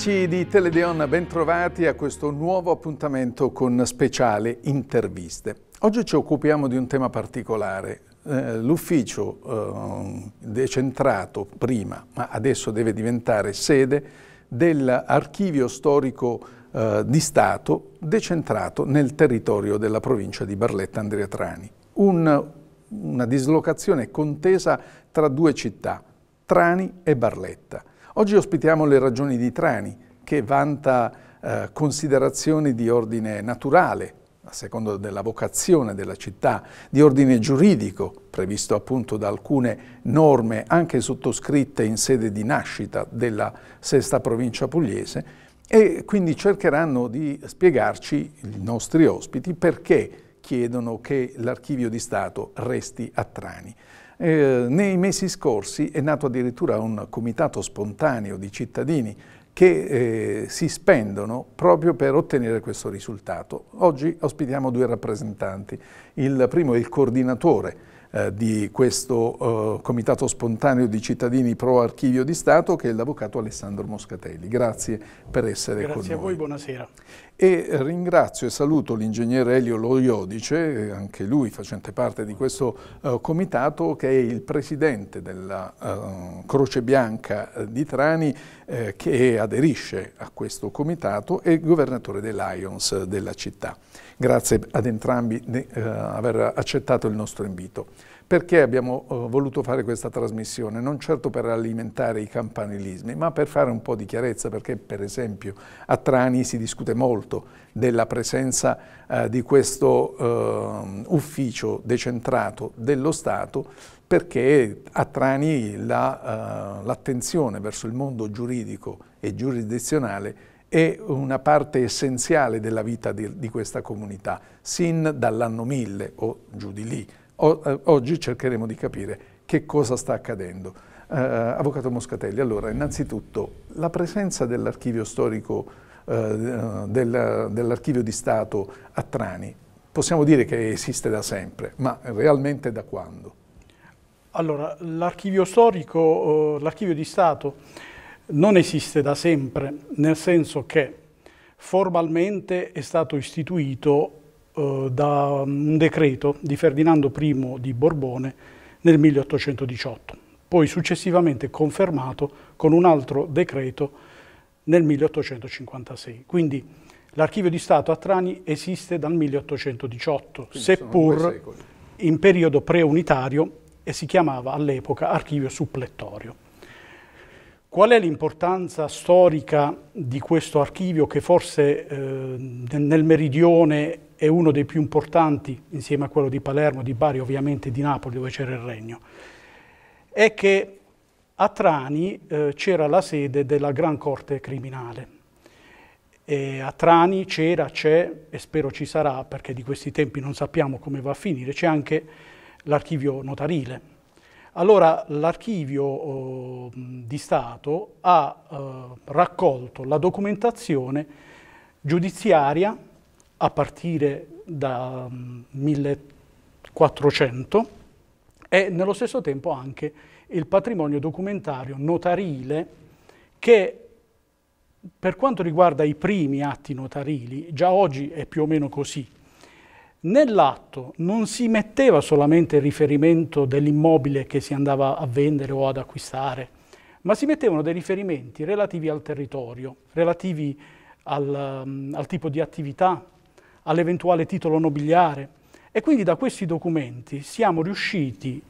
Amici di Teledeon, bentrovati a questo nuovo appuntamento con speciale interviste. Oggi ci occupiamo di un tema particolare. Eh, L'ufficio eh, decentrato prima, ma adesso deve diventare sede dell'archivio storico eh, di Stato decentrato nel territorio della provincia di Barletta Andrea Trani. Un, una dislocazione contesa tra due città, Trani e Barletta Oggi ospitiamo le ragioni di Trani, che vanta eh, considerazioni di ordine naturale, a seconda della vocazione della città, di ordine giuridico, previsto appunto da alcune norme anche sottoscritte in sede di nascita della sesta provincia pugliese, e quindi cercheranno di spiegarci i nostri ospiti perché chiedono che l'archivio di Stato resti a Trani. Eh, nei mesi scorsi è nato addirittura un comitato spontaneo di cittadini che eh, si spendono proprio per ottenere questo risultato. Oggi ospitiamo due rappresentanti. Il primo è il coordinatore eh, di questo eh, comitato spontaneo di cittadini pro archivio di Stato che è l'avvocato Alessandro Moscatelli. Grazie per essere Grazie con noi. Grazie a voi, buonasera e ringrazio e saluto l'ingegnere Elio Loiodice, anche lui facente parte di questo uh, comitato, che è il presidente della uh, Croce Bianca di Trani eh, che aderisce a questo comitato e il governatore dei Lions della città. Grazie ad entrambi di uh, aver accettato il nostro invito. Perché abbiamo eh, voluto fare questa trasmissione? Non certo per alimentare i campanilismi, ma per fare un po' di chiarezza, perché per esempio a Trani si discute molto della presenza eh, di questo eh, ufficio decentrato dello Stato, perché a Trani eh, l'attenzione la, verso il mondo giuridico e giurisdizionale è una parte essenziale della vita di, di questa comunità, sin dall'anno 1000 o giù di lì. Eh, oggi cercheremo di capire che cosa sta accadendo. Eh, Avvocato Moscatelli, allora innanzitutto la presenza dell'archivio storico eh, del, dell'archivio di Stato a Trani, possiamo dire che esiste da sempre, ma realmente da quando? Allora, l'archivio storico, eh, l'archivio di Stato non esiste da sempre, nel senso che formalmente è stato istituito eh, da un decreto di Ferdinando I di Borbone nel 1818, poi successivamente confermato con un altro decreto nel 1856. Quindi l'archivio di Stato a Trani esiste dal 1818, Quindi seppur in periodo preunitario e si chiamava all'epoca archivio supplettorio. Qual è l'importanza storica di questo archivio che forse eh, nel meridione è uno dei più importanti, insieme a quello di Palermo, di Bari, ovviamente di Napoli, dove c'era il regno, è che a Trani eh, c'era la sede della Gran Corte Criminale. E a Trani c'era, c'è e spero ci sarà, perché di questi tempi non sappiamo come va a finire, c'è anche l'archivio notarile. Allora l'archivio eh, di Stato ha eh, raccolto la documentazione giudiziaria a partire da 1400 mm, e nello stesso tempo anche il patrimonio documentario notarile che per quanto riguarda i primi atti notarili, già oggi è più o meno così. Nell'atto non si metteva solamente il riferimento dell'immobile che si andava a vendere o ad acquistare, ma si mettevano dei riferimenti relativi al territorio, relativi al, mm, al tipo di attività all'eventuale titolo nobiliare. E quindi da questi documenti siamo riusciti,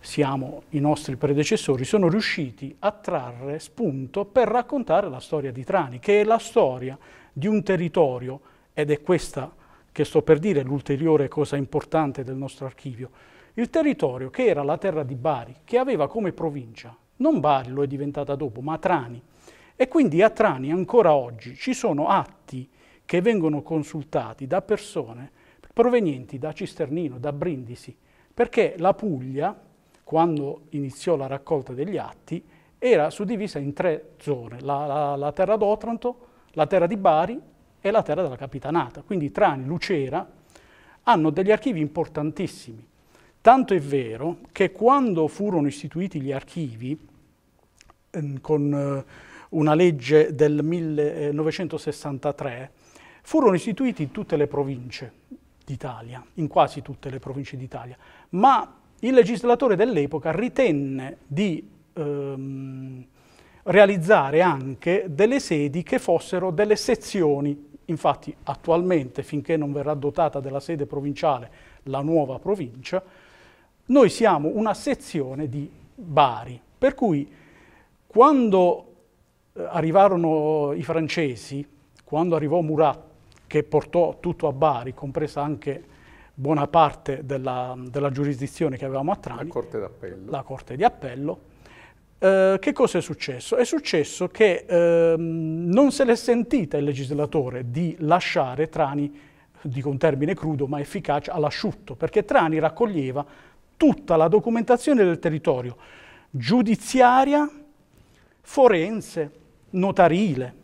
siamo, i nostri predecessori, sono riusciti a trarre spunto per raccontare la storia di Trani, che è la storia di un territorio, ed è questa che sto per dire l'ulteriore cosa importante del nostro archivio, il territorio che era la terra di Bari, che aveva come provincia, non Bari lo è diventata dopo, ma Trani. E quindi a Trani ancora oggi ci sono atti che vengono consultati da persone provenienti da Cisternino, da Brindisi, perché la Puglia, quando iniziò la raccolta degli atti, era suddivisa in tre zone, la, la, la terra d'Otranto, la terra di Bari e la terra della Capitanata. Quindi Trani, Lucera, hanno degli archivi importantissimi. Tanto è vero che quando furono istituiti gli archivi, ehm, con eh, una legge del 1963, furono istituiti in tutte le province d'Italia, in quasi tutte le province d'Italia, ma il legislatore dell'epoca ritenne di ehm, realizzare anche delle sedi che fossero delle sezioni. Infatti attualmente, finché non verrà dotata della sede provinciale la nuova provincia, noi siamo una sezione di Bari. Per cui quando eh, arrivarono i francesi, quando arrivò Murat che portò tutto a Bari, compresa anche buona parte della, della giurisdizione che avevamo a Trani. La Corte d'Appello. La Corte di Appello. Eh, che cosa è successo? È successo che ehm, non se l'è sentita il legislatore di lasciare Trani, dico un termine crudo ma efficace, all'asciutto, perché Trani raccoglieva tutta la documentazione del territorio giudiziaria, forense, notarile,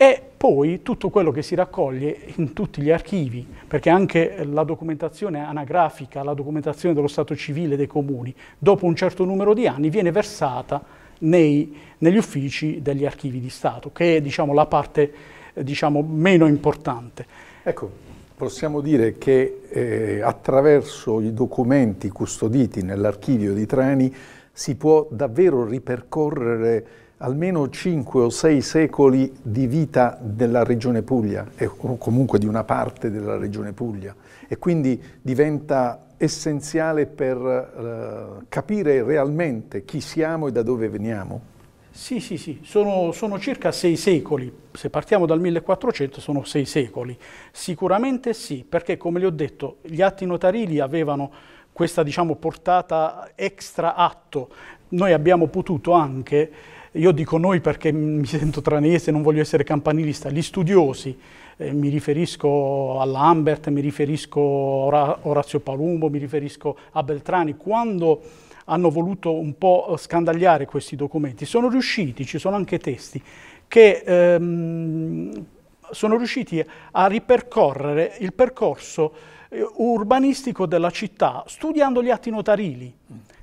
e poi tutto quello che si raccoglie in tutti gli archivi, perché anche la documentazione anagrafica, la documentazione dello Stato civile dei comuni, dopo un certo numero di anni viene versata nei, negli uffici degli archivi di Stato, che è diciamo, la parte eh, diciamo, meno importante. Ecco, possiamo dire che eh, attraverso i documenti custoditi nell'archivio di Trani si può davvero ripercorrere almeno 5 o 6 secoli di vita della regione Puglia, o comunque di una parte della regione Puglia, e quindi diventa essenziale per eh, capire realmente chi siamo e da dove veniamo. Sì, sì, sì, sono, sono, circa sei secoli, se partiamo dal 1400 sono sei secoli, sicuramente sì, perché come le ho detto gli atti notarili avevano questa diciamo, portata extra atto, noi abbiamo potuto anche io dico noi perché mi sento tranese, non voglio essere campanilista, gli studiosi, eh, mi riferisco a Lambert, mi riferisco a Orazio Palumbo, mi riferisco a Beltrani, quando hanno voluto un po' scandagliare questi documenti, sono riusciti, ci sono anche testi, che ehm, sono riusciti a ripercorrere il percorso eh, urbanistico della città studiando gli atti notarili.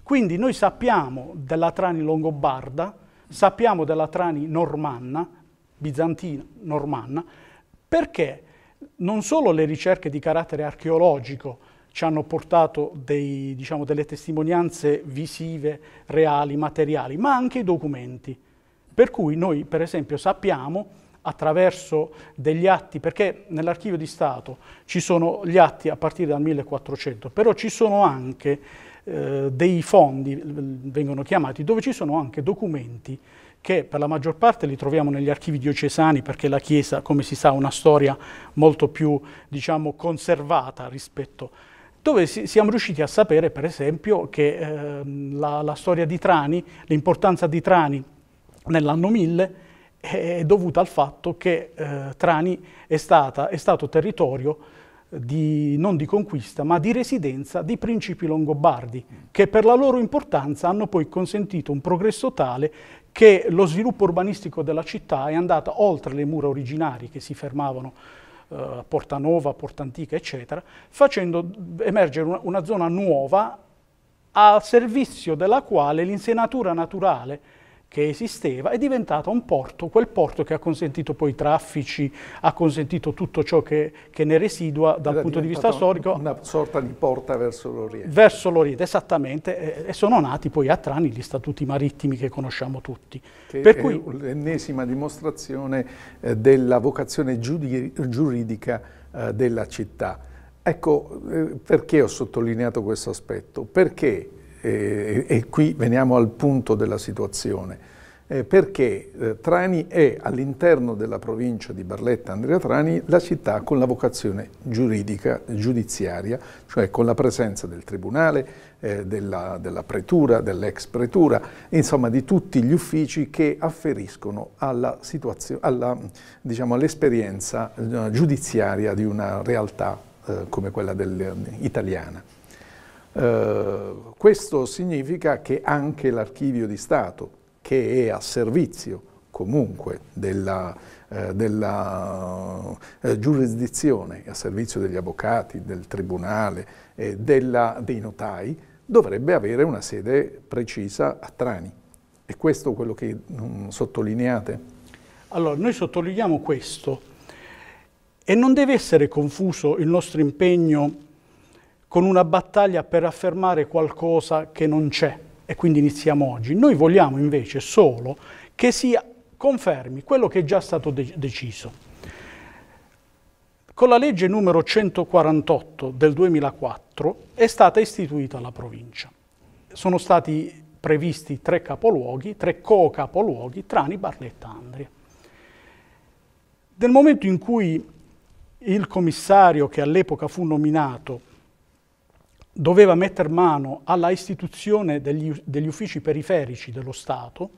Quindi noi sappiamo della Trani Longobarda, Sappiamo della Trani normanna, bizantina normanna, perché non solo le ricerche di carattere archeologico ci hanno portato dei, diciamo, delle testimonianze visive, reali, materiali, ma anche i documenti. Per cui noi, per esempio, sappiamo attraverso degli atti, perché nell'archivio di Stato ci sono gli atti a partire dal 1400, però ci sono anche eh, dei fondi, vengono chiamati, dove ci sono anche documenti che per la maggior parte li troviamo negli archivi diocesani perché la Chiesa, come si sa, ha una storia molto più diciamo, conservata rispetto dove siamo riusciti a sapere per esempio che eh, la, la, storia di Trani, l'importanza di Trani nell'anno 1000 è dovuta al fatto che eh, Trani è, stata, è, stato territorio di, non di conquista, ma di residenza di principi longobardi, che per la loro importanza hanno poi consentito un progresso tale che lo sviluppo urbanistico della città è andato oltre le mura originarie che si fermavano eh, a eh, Porta Nova, Porta Antica, eccetera, facendo emergere una, una zona nuova al servizio della quale l'insenatura naturale che esisteva, è diventato un porto, quel porto che ha consentito poi i traffici, ha consentito tutto ciò che, che ne residua dal Era punto di vista storico. Una sorta di porta verso l'Oriente. Verso l'Oriente, esattamente, e sono nati poi a Trani gli statuti marittimi che conosciamo tutti. Che per cui l'ennesima dimostrazione eh, della vocazione giuridica eh, della città. Ecco, eh, perché ho sottolineato questo aspetto? Perché eh, e qui veniamo al punto della situazione, eh, perché eh, Trani è all'interno della provincia di Barletta Andrea Trani la città con la vocazione giuridica, giudiziaria, cioè con la presenza del tribunale, eh, della, della pretura, dell'ex pretura, insomma di tutti gli uffici che afferiscono diciamo, all'esperienza diciamo, eh, all giudiziaria di una realtà eh, come quella del, italiana. Eh, questo significa che anche l'archivio di Stato, che è a servizio comunque della, eh, della eh, giurisdizione, a servizio degli avvocati, del tribunale, eh, della, dei notai, dovrebbe avere una sede precisa a Trani. È questo quello che mh, mm, sottolineate? Allora, noi sottolineiamo questo e non deve essere confuso il nostro impegno con una battaglia per affermare qualcosa che non c'è e quindi iniziamo oggi. Noi vogliamo invece solo che si confermi quello che è già stato de deciso. Con la legge numero 148 del 2004 è stata istituita la provincia. Sono stati previsti tre capoluoghi, tre co-capoluoghi, Trani, Barletta, e Andria. Nel momento in cui il commissario che all'epoca fu nominato doveva mettere mano alla istituzione degli, degli uffici periferici dello Stato,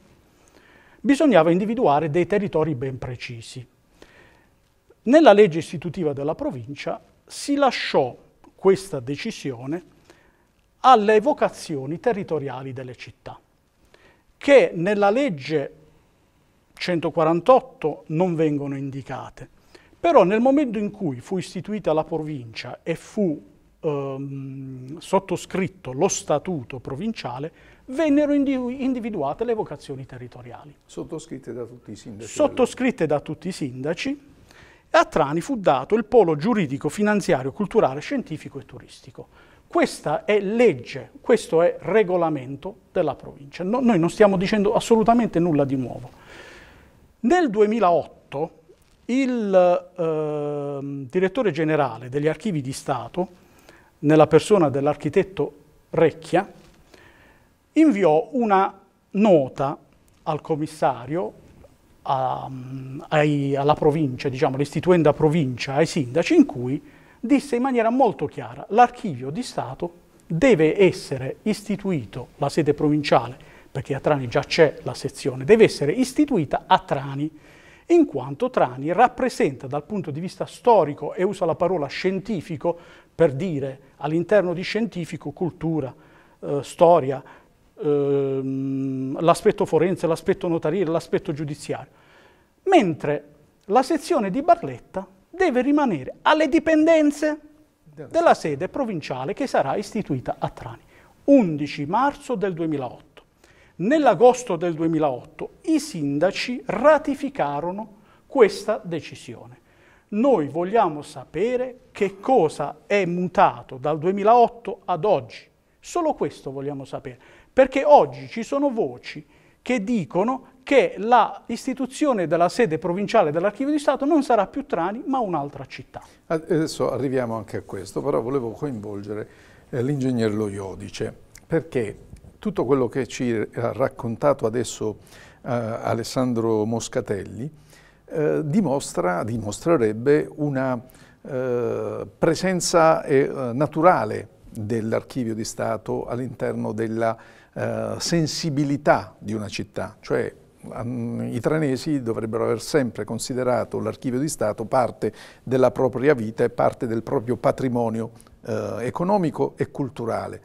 bisognava individuare dei territori ben precisi. Nella legge istitutiva della provincia si lasciò questa decisione alle vocazioni territoriali delle città, che nella legge 148 non vengono indicate, però nel momento in cui fu istituita la provincia e fu ehm, sottoscritto lo statuto provinciale, vennero individuate le vocazioni territoriali. Sottoscritte da tutti i sindaci? Sottoscritte da tutti i sindaci. A Trani fu dato il polo giuridico, finanziario, culturale, scientifico e turistico. Questa è legge, questo è regolamento della provincia. No, noi non stiamo dicendo assolutamente nulla di nuovo. Nel 2008 il eh, direttore generale degli archivi di Stato nella persona dell'architetto Recchia, inviò una nota al commissario, a, ai, alla provincia, diciamo, l'istituenda provincia, ai sindaci, in cui disse in maniera molto chiara l'archivio di Stato deve essere istituito, la sede provinciale, perché a Trani già c'è la sezione, deve essere istituita a Trani, in quanto Trani rappresenta dal punto di vista storico, e usa la parola scientifico per dire all'interno di scientifico cultura, eh, storia, ehm, l'aspetto forense, l'aspetto notarile, l'aspetto giudiziario, mentre la sezione di Barletta deve rimanere alle dipendenze della sede provinciale che sarà istituita a Trani. 11 marzo del 2008. Nell'agosto del 2008 i sindaci ratificarono questa decisione. Noi vogliamo sapere che cosa è mutato dal 2008 ad oggi. Solo questo vogliamo sapere, perché oggi ci sono voci che dicono che l'istituzione della sede provinciale dell'Archivio di Stato non sarà più Trani, ma un'altra città. Adesso arriviamo anche a questo, però volevo coinvolgere eh, l'ingegner Lo Iodice, perché tutto quello che ci ha raccontato adesso eh, Alessandro Moscatelli eh, dimostra, dimostrerebbe una eh, presenza eh, naturale dell'archivio di Stato all'interno della eh, sensibilità di una città, cioè mm, i tranesi dovrebbero aver sempre considerato l'archivio di Stato parte della propria vita e parte del proprio patrimonio eh, economico e culturale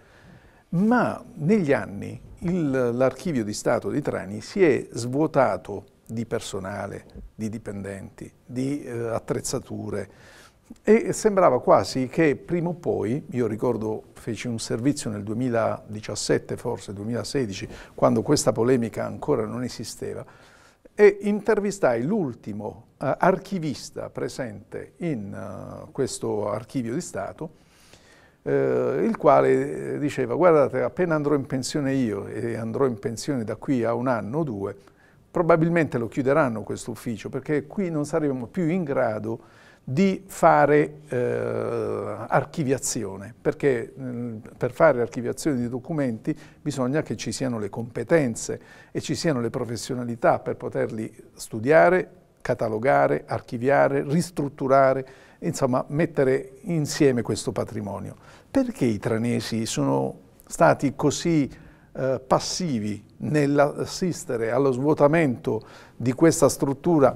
ma negli anni l'archivio di Stato di Trani si è svuotato di personale, di dipendenti, di eh, attrezzature e sembrava quasi che prima o poi, io ricordo feci un servizio nel 2017 forse, 2016, quando questa polemica ancora non esisteva, e intervistai l'ultimo eh, archivista presente in eh, questo archivio di Stato eh, il quale eh, diceva guardate appena andrò in pensione io e andrò in pensione da qui a un anno o due, probabilmente lo chiuderanno questo ufficio perché qui non saremo più in grado di fare eh, archiviazione, perché mh, mm, per fare archiviazione di documenti bisogna che ci siano le competenze e ci siano le professionalità per poterli studiare, catalogare, archiviare, ristrutturare, insomma, mettere insieme questo patrimonio. Perché i tranesi sono stati così eh, passivi nell'assistere allo svuotamento di questa struttura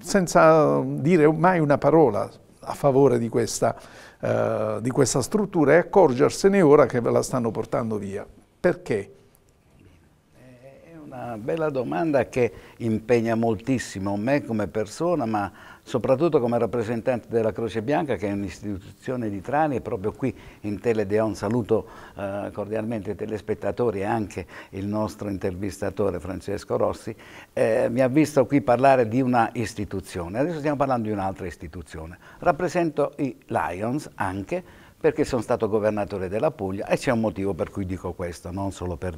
senza dire mai una parola a favore di questa, eh, di questa struttura e accorgersene ora che ve la stanno portando via. Perché? È una bella domanda che impegna moltissimo me come persona, ma soprattutto come rappresentante della Croce Bianca che è un'istituzione di Trani e proprio qui in Teledeon saluto eh, cordialmente i telespettatori e anche il nostro intervistatore Francesco Rossi, eh, mi ha visto qui parlare di una istituzione, adesso stiamo parlando di un'altra istituzione, rappresento i Lions anche perché sono stato governatore della Puglia e c'è un motivo per cui dico questo, non solo per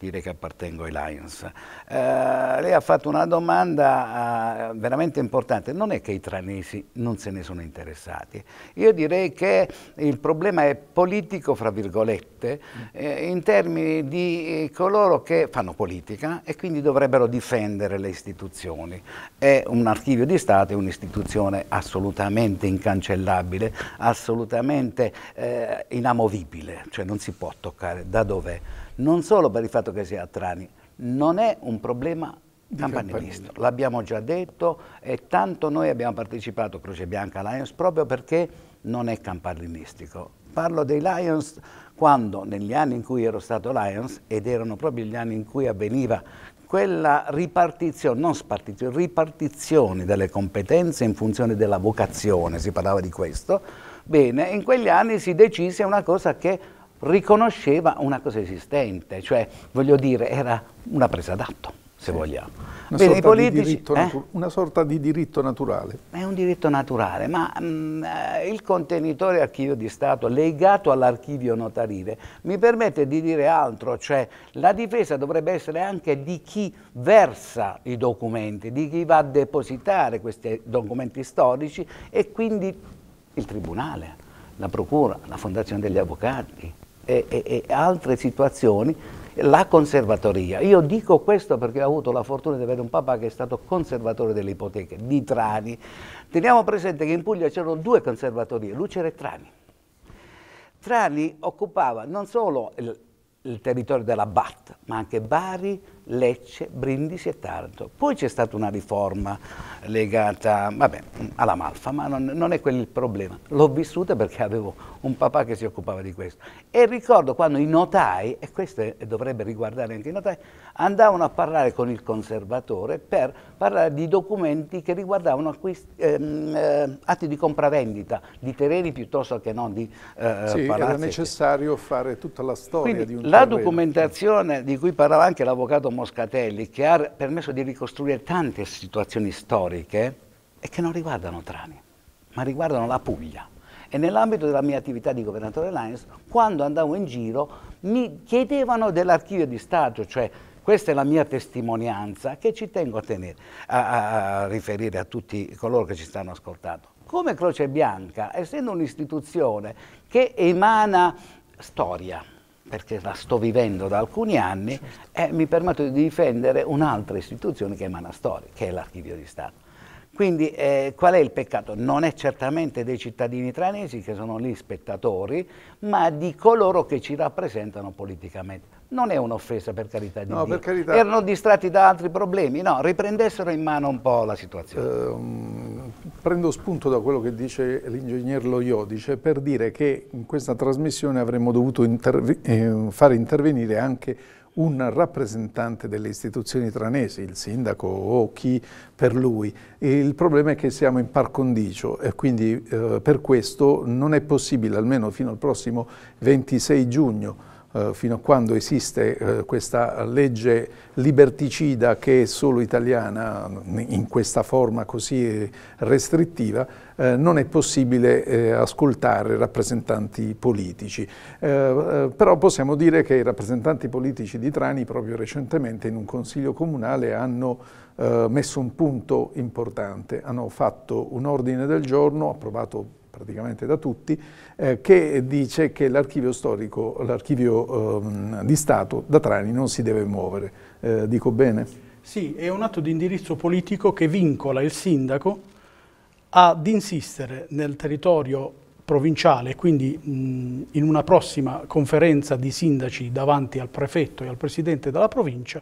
dire che appartengo ai Lions. Eh, lei ha fatto una domanda eh, veramente importante, non è che i tranesi non se ne sono interessati, io direi che il problema è politico, fra virgolette, eh, in termini di eh, coloro che fanno politica e quindi dovrebbero difendere le istituzioni. È un archivio di Stato, è un'istituzione assolutamente incancellabile, assolutamente eh, inamovibile, cioè non si può toccare da dov'è, non solo per il fatto fatto certo che sia a Trani, non è un problema campanilista, l'abbiamo già detto e tanto noi abbiamo partecipato Croce Bianca Lions proprio perché non è campanilistico. Parlo dei Lions quando negli anni in cui ero stato Lions ed erano proprio gli anni in cui avveniva quella ripartizione, non spartizione, ripartizione delle competenze in funzione della vocazione, si parlava di questo, bene, in quegli anni si decise una cosa che riconosceva una cosa esistente, cioè voglio dire era una presa d'atto, se sì. vogliamo. Una, Beh, sorta politici, eh? una, sorta di diritto naturale. È un diritto naturale, ma mh, mm, eh, il contenitore archivio di Stato legato all'archivio notarile mi permette di dire altro, cioè la difesa dovrebbe essere anche di chi versa i documenti, di chi va a depositare questi documenti storici e quindi il tribunale, la procura, la fondazione degli avvocati, e, e, e altre situazioni la conservatoria. Io dico questo perché ho avuto la fortuna di avere un papà che è stato conservatore delle ipoteche di Trani. Teniamo presente che in Puglia c'erano due conservatorie, Lucera e Trani. Trani occupava non solo il, il territorio della BAT, ma anche Bari, Lecce, Brindisi e Taranto. Poi c'è stata una riforma legata vabbè, alla Malfa, ma non, non è quello il problema. L'ho vissuta perché avevo un papà che si occupava di questo. E ricordo quando i notai, e questo dovrebbe riguardare anche i notai, andavano a parlare con il conservatore per parlare di documenti che riguardavano acquisti, ehm, eh, atti di compravendita di terreni piuttosto che non di eh, sì, palazzi. era necessario fare tutta la storia Quindi, di un La terreno. documentazione di cui parlava anche l'avvocato Moscatelli che ha permesso di ricostruire tante situazioni storiche e che non riguardano Trani, ma riguardano la Puglia. E nell'ambito della mia attività di governatore Lines, quando andavo in giro, mi chiedevano dell'archivio di Stato, cioè questa è la mia testimonianza che ci tengo a, tenere, a, a riferire a tutti coloro che ci stanno ascoltando. Come Croce Bianca, essendo un'istituzione che emana storia, perché la sto vivendo da alcuni anni, certo. mi permetto di difendere un'altra istituzione che è Manastori, che è l'Archivio di Stato. Quindi eh, qual è il peccato? Non è certamente dei cittadini tranesi che sono lì spettatori, ma di coloro che ci rappresentano politicamente. Non è un'offesa per carità di no, Dio. Per carità... Erano distratti da altri problemi, no, riprendessero in mano un po' la situazione. Uh, Prendo spunto da quello che dice l'ingegner Loiodice per dire che in questa trasmissione avremmo dovuto interve eh, fare intervenire anche un rappresentante delle istituzioni tranesi, il sindaco o chi per lui. E il problema è che siamo in par condicio e quindi eh, per questo non è possibile, almeno fino al prossimo 26 giugno, eh, fino a quando esiste eh, questa legge liberticida che è solo italiana in questa forma così eh, restrittiva, eh, non è possibile eh, ascoltare rappresentanti politici. però possiamo dire che i rappresentanti politici di Trani proprio recentemente in un consiglio comunale hanno messo un punto importante, hanno fatto un ordine del giorno approvato praticamente da tutti, eh, che dice che l'archivio storico, l'archivio eh, di Stato da Trani non si deve muovere. Eh, dico bene? Sì, è un atto di indirizzo politico che vincola il sindaco ad insistere nel territorio provinciale, quindi mh, in una prossima conferenza di sindaci davanti al prefetto e al presidente della provincia,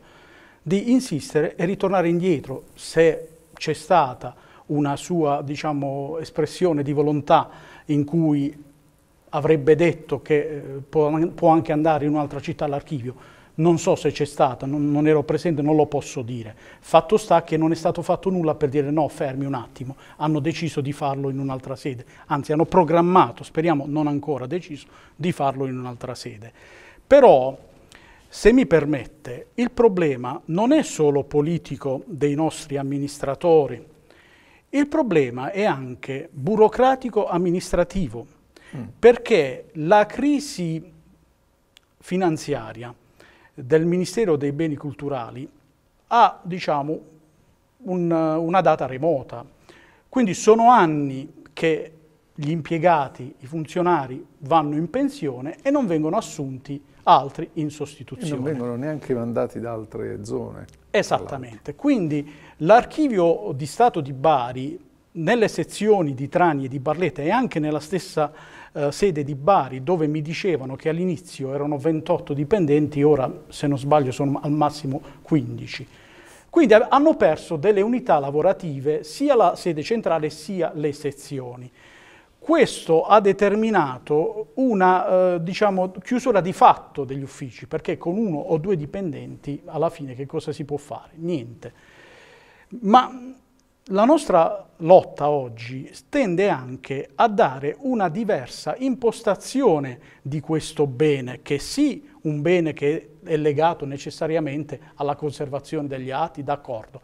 di insistere e ritornare indietro se c'è stata una sua diciamo, espressione di volontà in cui avrebbe detto che eh, può, può anche andare in un'altra città all'archivio. Non so se c'è stata, non, non, ero presente, non lo posso dire. Fatto sta che non è stato fatto nulla per dire no, fermi un attimo. Hanno deciso di farlo in un'altra sede, anzi hanno programmato, speriamo non ancora deciso, di farlo in un'altra sede. Però, se mi permette, il problema non è solo politico dei nostri amministratori, il problema è anche burocratico-amministrativo, mm. perché la crisi finanziaria del Ministero dei Beni Culturali ha, diciamo, un, una data remota. Quindi sono anni che gli impiegati, i funzionari vanno in pensione e non vengono assunti altri in sostituzione. E non vengono neanche mandati da altre zone. Esattamente. Quindi L'archivio di Stato di Bari, nelle sezioni di Trani e di Barletta e anche nella stessa eh, sede di Bari, dove mi dicevano che all'inizio erano 28 dipendenti, ora se non sbaglio sono al massimo 15. Quindi hanno perso delle unità lavorative sia la sede centrale sia le sezioni. Questo ha determinato una eh, diciamo, chiusura di fatto degli uffici, perché con uno o due dipendenti alla fine che cosa si può fare? Niente. Ma la nostra lotta oggi tende anche a dare una diversa impostazione di questo bene, che sì un bene che è legato necessariamente alla conservazione degli atti, d'accordo,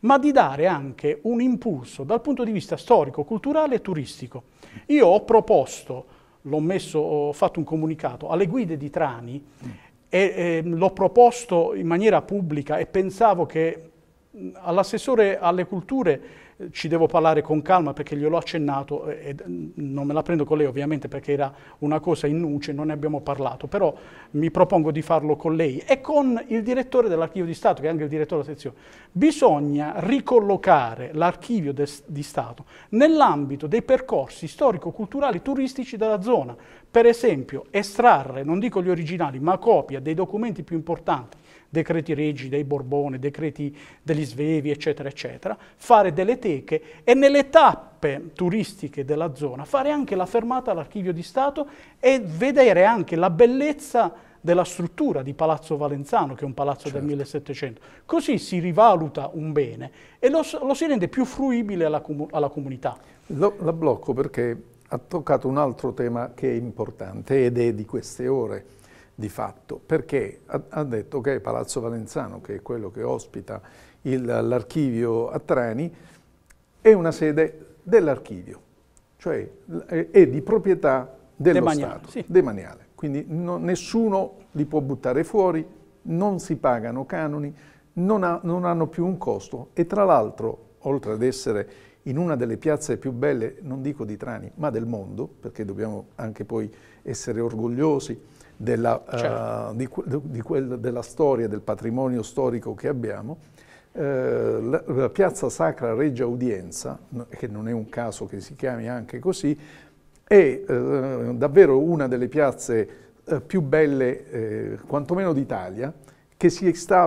ma di dare anche un impulso dal punto di vista storico, culturale e turistico. Io ho proposto, l'ho messo, ho fatto un comunicato alle guide di Trani mm. e eh, l'ho proposto in maniera pubblica e pensavo che All'assessore alle culture eh, ci devo parlare con calma perché gliel'ho accennato eh, e non me la prendo con lei ovviamente perché era una cosa in nuce, non ne abbiamo parlato, però mi propongo di farlo con lei e con il direttore dell'archivio di Stato, che è anche il direttore della sezione. Bisogna ricollocare l'archivio di Stato nell'ambito dei percorsi storico-culturali turistici della zona, per esempio estrarre, non dico gli originali, ma copia dei documenti più importanti decreti Regi, dei Borbone, decreti degli Svevi, eccetera, eccetera, fare delle teche e nelle tappe turistiche della zona fare anche la fermata all'Archivio di Stato e vedere anche la bellezza della struttura di Palazzo Valenzano, che è un palazzo certo. del 1700. Così si rivaluta un bene e lo, lo si rende più fruibile alla, comu alla comunità. Lo, la blocco perché ha toccato un altro tema che è importante ed è di queste ore di fatto, perché ha detto che Palazzo Valenzano, che è quello che ospita l'archivio a Trani, è una sede dell'archivio, cioè è di proprietà dello demaniale, Stato, sì. demaniale. Quindi no, nessuno li può buttare fuori, non si pagano canoni, non, ha, non hanno più un costo e tra l'altro, oltre ad essere in una delle piazze più belle, non dico di Trani, ma del mondo, perché dobbiamo anche poi essere orgogliosi della, eh, certo. uh, di, di quel, della storia, del patrimonio storico che abbiamo, eh, la, la, piazza sacra Regia Udienza, che non è un caso che si chiami anche così, è eh, davvero una delle piazze eh, più belle, eh, quantomeno d'Italia, che,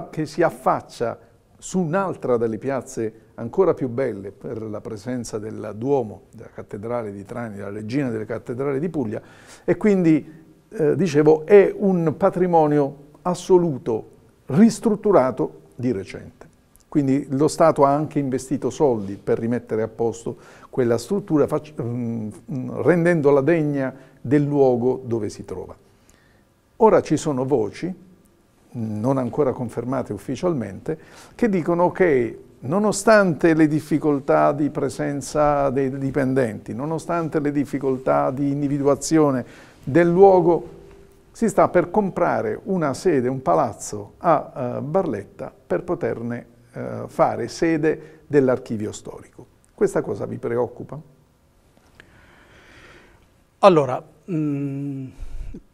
che, si affaccia su un'altra delle piazze ancora più belle per la presenza del Duomo, della cattedrale di Trani, della regina delle cattedrale di Puglia, e quindi eh, dicevo, è un patrimonio assoluto, ristrutturato di recente. Quindi lo Stato ha anche investito soldi per rimettere a posto quella struttura, mm, rendendola degna del luogo dove si trova. Ora ci sono voci, non ancora confermate ufficialmente, che dicono che nonostante le difficoltà di presenza dei dipendenti, nonostante le difficoltà di individuazione del luogo, si sta per comprare una sede, un palazzo a eh, Barletta per poterne eh, fare sede dell'archivio storico. Questa cosa vi preoccupa? Allora, mh, mm,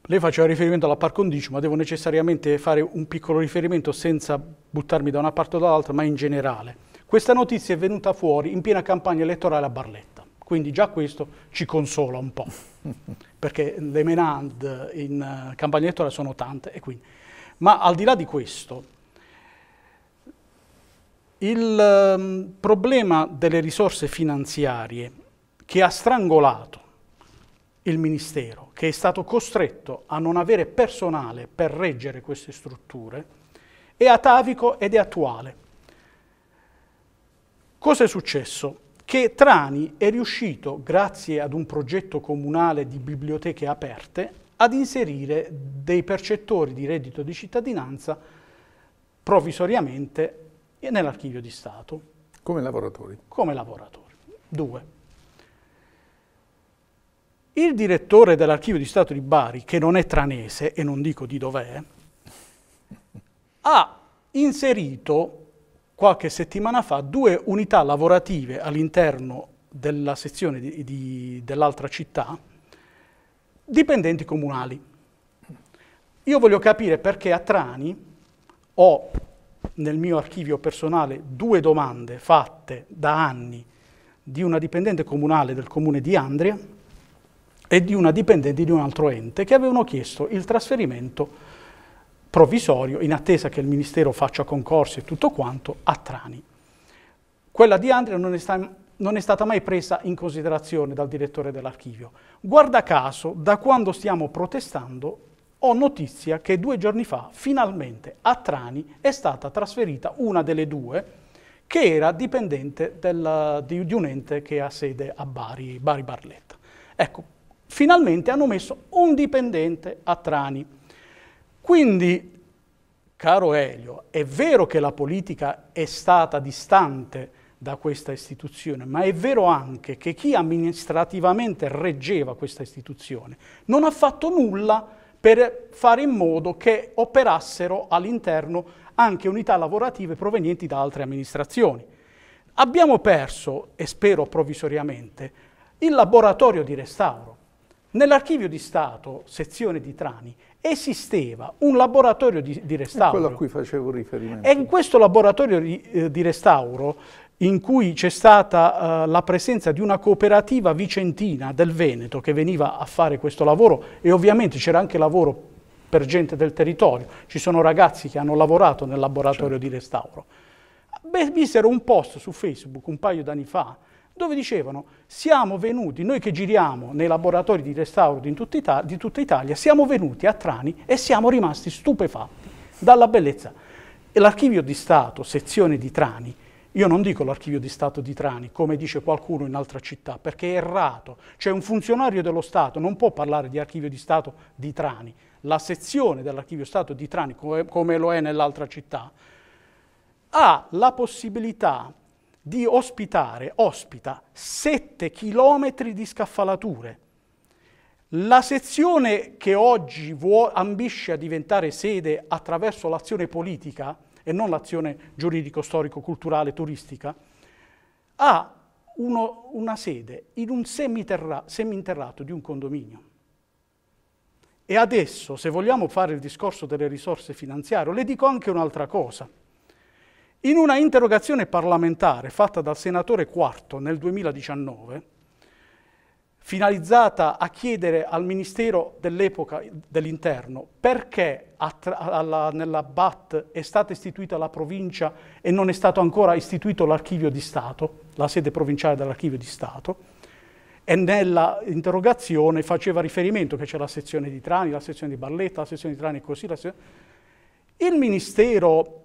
lei faceva riferimento alla par condicio, ma devo necessariamente fare un piccolo riferimento senza buttarmi da una parte o dall'altra, ma in generale. Questa notizia è venuta fuori in piena campagna elettorale a Barletta, quindi già questo ci consola un po'. perché le menand in eh, campagna elettorale sono tante. Quindi, ma al di là di questo, il ehm, problema delle risorse finanziarie che ha strangolato il Ministero, che è stato costretto a non avere personale per reggere queste strutture, è atavico ed è attuale. Cosa è successo? che Trani è riuscito, grazie ad un progetto comunale di biblioteche aperte, ad inserire dei percettori di reddito di cittadinanza provvisoriamente nell'archivio di Stato. Come lavoratori? Come lavoratori. Due. Il direttore dell'archivio di Stato di Bari, che non è tranese e non dico di dov'è, ha inserito qualche settimana fa due unità lavorative all'interno della sezione di, di, dell'altra città, dipendenti comunali. Io voglio capire perché a Trani ho nel mio archivio personale due domande fatte da anni di una dipendente comunale del comune di Andria e di una dipendente di un altro ente che avevano chiesto il trasferimento provvisorio in attesa che il Ministero faccia concorsi e tutto quanto a Trani. Quella di Andria non è, sta, non è stata mai presa in considerazione dal direttore dell'archivio. Guarda caso, da quando stiamo protestando, ho notizia che due giorni fa, finalmente, a Trani è stata trasferita una delle due che era dipendente del, di, di, un ente che ha sede a Bari, Bari Barletta. Ecco, finalmente hanno messo un dipendente a Trani quindi, caro Elio, è vero che la politica è stata distante da questa istituzione, ma è vero anche che chi amministrativamente reggeva questa istituzione non ha fatto nulla per fare in modo che operassero all'interno anche unità lavorative provenienti da altre amministrazioni. Abbiamo perso, e spero provvisoriamente, il laboratorio di restauro. Nell'archivio di Stato, sezione di Trani, esisteva un laboratorio di, di restauro. È quello a cui facevo riferimento. E in questo laboratorio di, eh, di restauro, in cui c'è stata eh, la presenza di una cooperativa vicentina del Veneto che veniva a fare questo lavoro e ovviamente c'era anche lavoro per gente del territorio, ci sono ragazzi che hanno lavorato nel laboratorio certo. di restauro. Beh, misero un post su Facebook un paio d'anni fa dove dicevano siamo venuti, noi che giriamo nei laboratori di restauro di tutta, Italia, di tutta Italia siamo venuti a Trani e siamo rimasti stupefatti dalla bellezza. L'archivio di Stato, sezione di Trani, io non dico l'archivio di Stato di Trani, come dice qualcuno in altra città, perché è errato. Cioè un funzionario dello Stato non può parlare di archivio di Stato di Trani. La sezione dell'archivio Stato di Trani, come lo è nell'altra città, ha la possibilità di ospitare, ospita 7 chilometri di scaffalature. La sezione che oggi ambisce a diventare sede attraverso l'azione politica e non l'azione giuridico, storico, culturale, turistica, ha uno, una sede in un seminterrato di un condominio. E adesso, se vogliamo fare il discorso delle risorse finanziarie, le dico anche un'altra cosa. In una interrogazione parlamentare fatta dal senatore Quarto nel 2019, finalizzata a chiedere al Ministero dell'epoca dell'Interno perché alla, nella BAT è stata istituita la provincia e non è stato ancora istituito l'archivio di Stato, la sede provinciale dell'archivio di Stato, e nella interrogazione faceva riferimento che c'è la sezione di Trani, la sezione di Barletta, la sezione di Trani e così. Il Ministero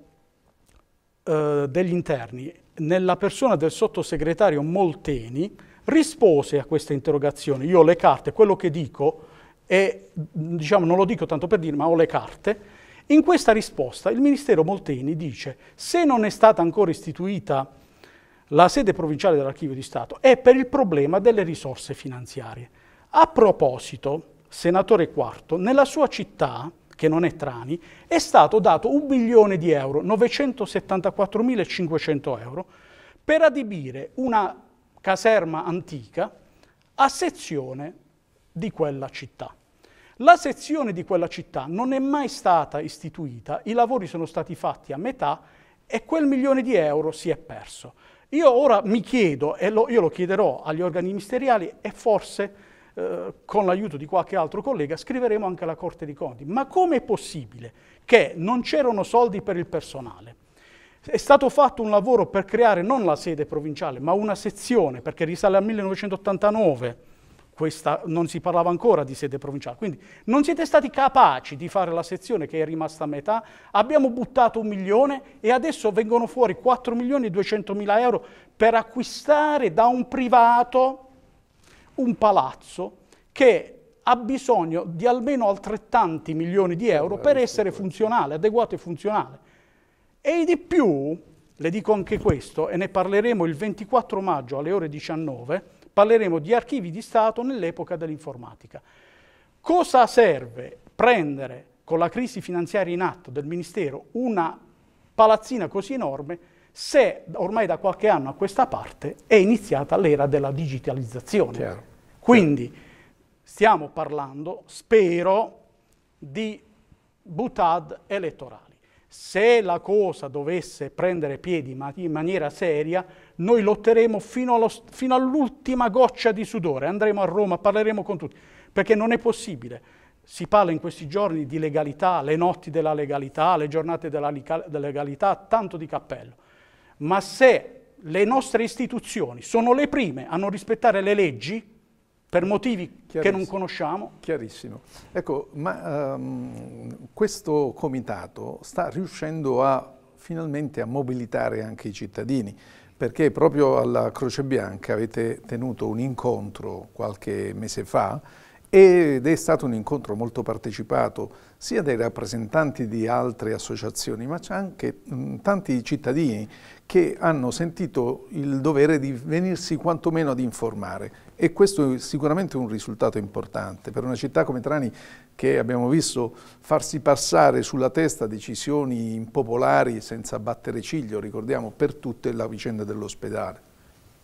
eh, degli interni, nella persona del sottosegretario Molteni, rispose a questa interrogazione. Io ho le carte, quello che dico è, diciamo, non lo dico tanto per dire, ma ho le carte. In questa risposta il Ministero Molteni dice se non è stata ancora istituita la sede provinciale dell'Archivio di Stato è per il problema delle risorse finanziarie. A proposito, senatore Quarto, nella sua città che non è Trani, è stato dato un milione di euro, 974.500 euro, per adibire una caserma antica a sezione di quella città. La sezione di quella città non è mai stata istituita, i lavori sono stati fatti a metà e quel milione di euro si è perso. Io ora mi chiedo, e lo, io lo chiederò agli organi ministeriali, e forse eh, con l'aiuto di qualche altro collega, scriveremo anche alla Corte dei Conti. Ma com'è possibile che non c'erano soldi per il personale? È stato fatto un lavoro per creare non la sede provinciale, ma una sezione, perché risale al 1989 questa, non si parlava ancora di sede provinciale. Quindi non siete stati capaci di fare la sezione che è rimasta a metà, abbiamo buttato un milione e adesso vengono fuori 4 milioni e 200 mila euro per acquistare da un privato un palazzo che ha bisogno di almeno altrettanti milioni di euro per essere funzionale, adeguato e funzionale. E di più, le dico anche questo, e ne parleremo il 24 maggio alle ore 19, parleremo di archivi di Stato nell'epoca dell'informatica. Cosa serve prendere con la crisi finanziaria in atto del Ministero una palazzina così enorme se ormai da qualche anno a questa parte è iniziata l'era della digitalizzazione? Chiaro quindi stiamo parlando, spero, di butad elettorali. Se la cosa dovesse prendere piedi in maniera seria, noi lotteremo fino, fino all'ultima goccia di sudore. Andremo a Roma, parleremo con tutti, perché non è possibile. Si parla in questi giorni di legalità, le notti della legalità, le giornate della legalità, tanto di cappello. Ma se le nostre istituzioni sono le prime a non rispettare le leggi, per motivi che non conosciamo. Chiarissimo. Ecco, ma um, questo comitato sta riuscendo a, finalmente a mobilitare anche i cittadini, perché proprio alla Croce Bianca avete tenuto un incontro qualche mese fa ed è stato un incontro molto partecipato sia dai rappresentanti di altre associazioni ma c'è anche mh, tanti cittadini che hanno sentito il dovere di venirsi quantomeno ad informare e questo è sicuramente un risultato importante per una città come Trani che abbiamo visto farsi passare sulla testa decisioni impopolari senza battere ciglio, ricordiamo per tutte la vicenda dell'ospedale.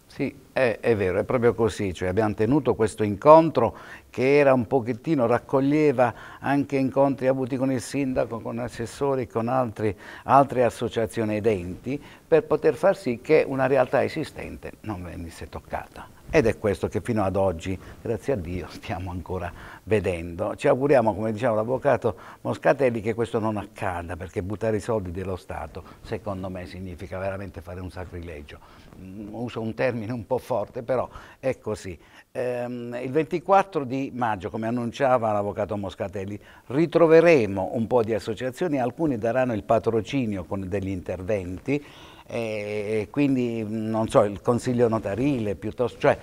Sì, è, è, vero, è proprio così, cioè abbiamo tenuto questo incontro che era un pochettino, raccoglieva anche incontri avuti con il sindaco, con assessori, con altri, altre associazioni ed enti, per poter far sì che una realtà esistente non venisse toccata. Ed è questo che fino ad oggi, grazie a Dio, stiamo ancora vedendo. Ci auguriamo, come diceva l'avvocato Moscatelli, che questo non accada, perché buttare i soldi dello Stato, secondo me, significa veramente fare un sacrilegio uso un termine un po' forte, però è così. Ehm, il 24 di maggio, come annunciava l'avvocato Moscatelli, ritroveremo un po' di associazioni, alcuni daranno il patrocinio con degli interventi, e quindi non so, il consiglio notarile piuttosto, cioè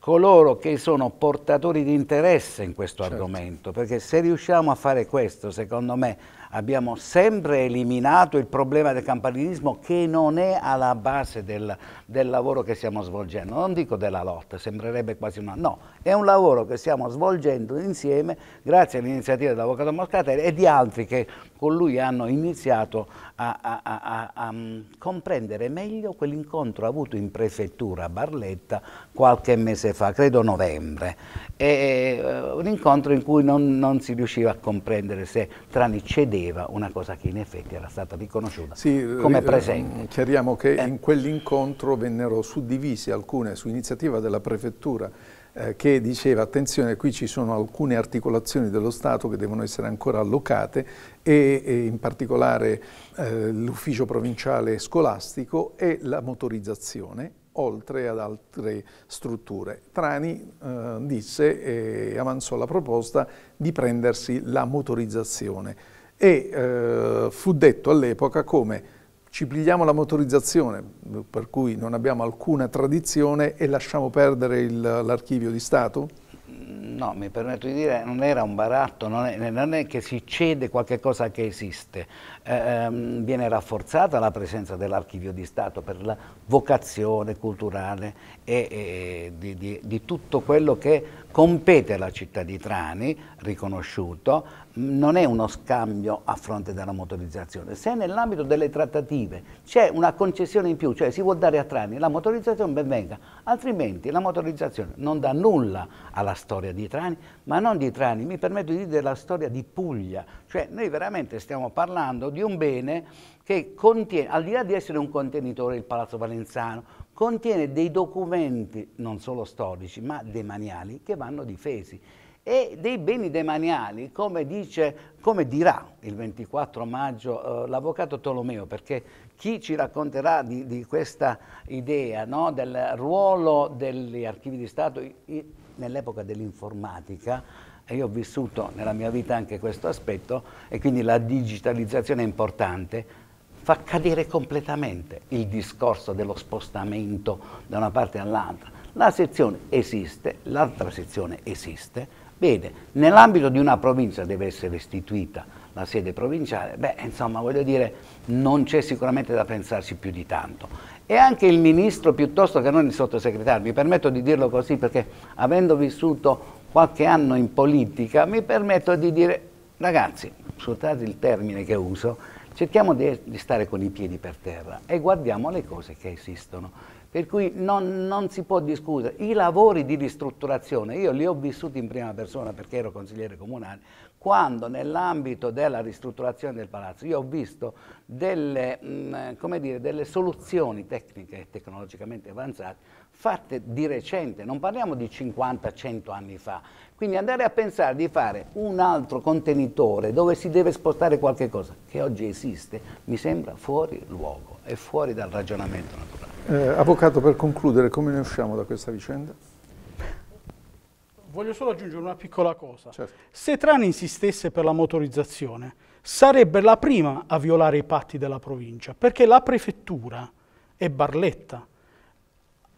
coloro che sono portatori di interesse in questo certo. argomento, perché se riusciamo a fare questo, secondo me, abbiamo sempre eliminato il problema del campanilismo che non è alla base del, del lavoro che stiamo svolgendo. Non dico della lotta, sembrerebbe quasi una... no, è un lavoro che stiamo svolgendo insieme grazie all'iniziativa dell'Avvocato Moscatelli e di altri che con lui hanno iniziato a, a, a, a mm, comprendere meglio quell'incontro avuto in prefettura a Barletta qualche mese fa, credo novembre. E, uh, un incontro in cui non, non, si riusciva a comprendere se Trani cedeva una cosa che in effetti era stata riconosciuta sì, come eh, presente. Chiariamo che eh. in quell'incontro vennero suddivisi alcune su iniziativa della prefettura eh, che diceva attenzione qui ci sono alcune articolazioni dello Stato che devono essere ancora allocate e, e in particolare eh, l'ufficio provinciale scolastico e la motorizzazione oltre ad altre strutture. Trani eh, disse e avanzò la proposta di prendersi la motorizzazione e eh, fu detto all'epoca come ci pigliamo la motorizzazione, per cui non abbiamo alcuna tradizione e lasciamo perdere l'archivio di Stato? No, mi permetto di dire, non era un baratto, non è, non è che si cede qualcosa che esiste. Eh, ehm, viene rafforzata la presenza dell'archivio di Stato per la vocazione culturale e, e di, di, di tutto quello che compete alla città di Trani, riconosciuto, non è uno scambio a fronte della motorizzazione, se nell'ambito delle trattative c'è una concessione in più, cioè si vuol dare a Trani la motorizzazione ben venga, altrimenti la motorizzazione non dà nulla alla storia di Trani, ma non di Trani, mi permetto di dire della storia di Puglia, cioè noi veramente stiamo parlando di un bene che contiene, al di là di essere un contenitore il Palazzo Valenzano, contiene dei documenti, non solo storici, ma demaniali, che vanno difesi. E dei beni demaniali, come, dice, come dirà il 24 maggio eh, l'avvocato Tolomeo, perché chi ci racconterà di, di questa idea no, del ruolo degli archivi di Stato nell'epoca dell'informatica, e io ho vissuto nella mia vita anche questo aspetto e quindi la digitalizzazione è importante, fa cadere completamente il discorso dello spostamento da una parte all'altra. La sezione esiste, l'altra sezione esiste. Bene, nell'ambito di una provincia deve essere istituita la sede provinciale, beh, insomma, voglio dire, non c'è sicuramente da pensarci più di tanto. E anche il ministro, piuttosto che non il sottosegretario, mi permetto di dirlo così perché avendo vissuto qualche anno in politica, mi permetto di dire, ragazzi, scusate il termine che uso, cerchiamo di, di, stare con i piedi per terra e guardiamo le cose che esistono. Per cui non, non si può discutere. I lavori di ristrutturazione, io li ho vissuti in prima persona perché ero consigliere comunale, quando nell'ambito della ristrutturazione del palazzo io ho visto delle, mh, mm, dire, delle soluzioni tecniche e tecnologicamente avanzate fatte di recente, non parliamo di 50-100 anni fa, quindi andare a pensare di fare un altro contenitore dove si deve spostare qualche cosa che oggi esiste mi sembra fuori luogo e fuori dal ragionamento naturale. Eh, avvocato, per concludere, come ne usciamo da questa vicenda? Voglio solo aggiungere una piccola cosa. Certo. Se Trani insistesse per la motorizzazione, sarebbe la prima a violare i patti della provincia, perché la prefettura è Barletta.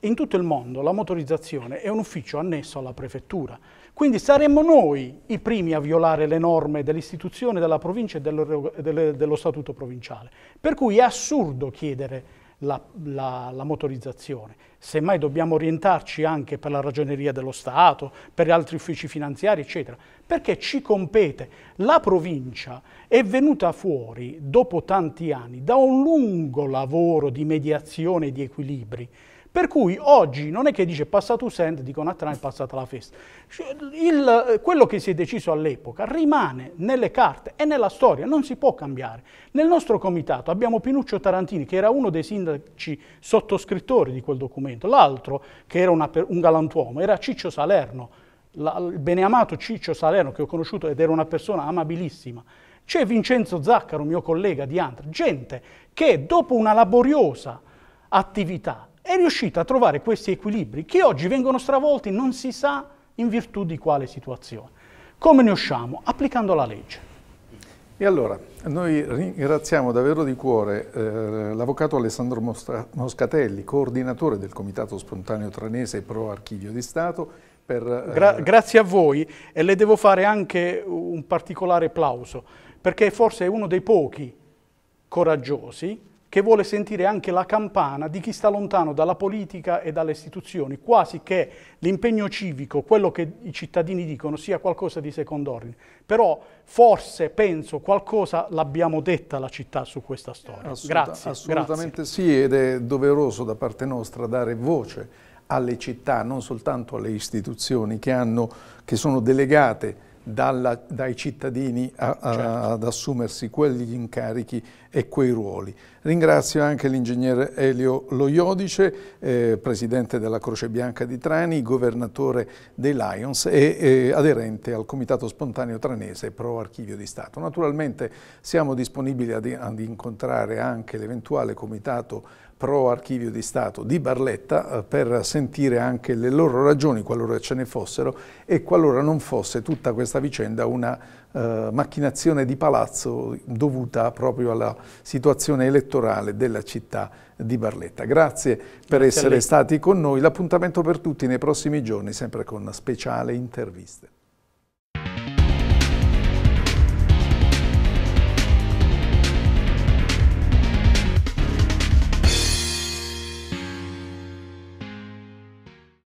In tutto il mondo la motorizzazione è un ufficio annesso alla prefettura. Quindi saremmo noi i primi a violare le norme dell'istituzione della provincia e dello, dello statuto provinciale. Per cui è assurdo chiedere la, la, la, motorizzazione. Semmai dobbiamo orientarci anche per la ragioneria dello Stato, per altri uffici finanziari, eccetera, perché ci compete. La provincia è venuta fuori, dopo tanti anni, da un lungo lavoro di mediazione e di equilibri, per cui oggi non è che dice passato Usend, dicono a Trump è passata la festa. Cioè, il, quello che si è deciso all'epoca rimane nelle carte e nella storia, non si può cambiare. Nel nostro comitato abbiamo Pinuccio Tarantini, che era uno dei sindaci sottoscrittori di quel documento, l'altro, che era una, un galantuomo, era Ciccio Salerno, la, il beneamato Ciccio Salerno che ho conosciuto ed era una persona amabilissima. C'è Vincenzo Zaccaro, mio collega di Antra, gente che dopo una laboriosa attività è riuscita a trovare questi equilibri che oggi vengono stravolti non si sa in virtù di quale situazione. Come ne usciamo? Applicando la legge. E allora, noi ringraziamo davvero di cuore eh, l'avvocato Alessandro Moscatelli, coordinatore del Comitato Spontaneo Tranese Pro Archivio di Stato, per, eh... Gra grazie a voi e le devo fare anche un particolare applauso, perché forse è uno dei pochi coraggiosi che vuole sentire anche la campana di chi sta lontano dalla politica e dalle istituzioni, quasi che l'impegno civico, quello che i cittadini dicono, sia qualcosa di secondo ordine. Però forse, penso, qualcosa l'abbiamo detta la città su questa storia. Assoluta, grazie. Assolutamente grazie. sì, ed è doveroso da parte nostra dare voce alle città, non soltanto alle istituzioni che, hanno, che sono delegate dalla, dai cittadini a, a, certo. ad assumersi quegli incarichi e quei ruoli. Ringrazio anche l'ingegnere Elio Loiodice, eh, presidente della Croce Bianca di Trani, governatore dei Lions e eh, aderente al Comitato Spontaneo Tranese Pro Archivio di Stato. Naturalmente siamo disponibili ad, ad incontrare anche l'eventuale Comitato pro Archivio di Stato di Barletta eh, per sentire anche le loro ragioni, qualora ce ne fossero, e qualora non fosse tutta questa vicenda una eh, macchinazione di palazzo dovuta proprio alla situazione elettorale della città di Barletta. Grazie per Grazie essere stati con noi. L'appuntamento per tutti nei prossimi giorni, sempre con speciale interviste.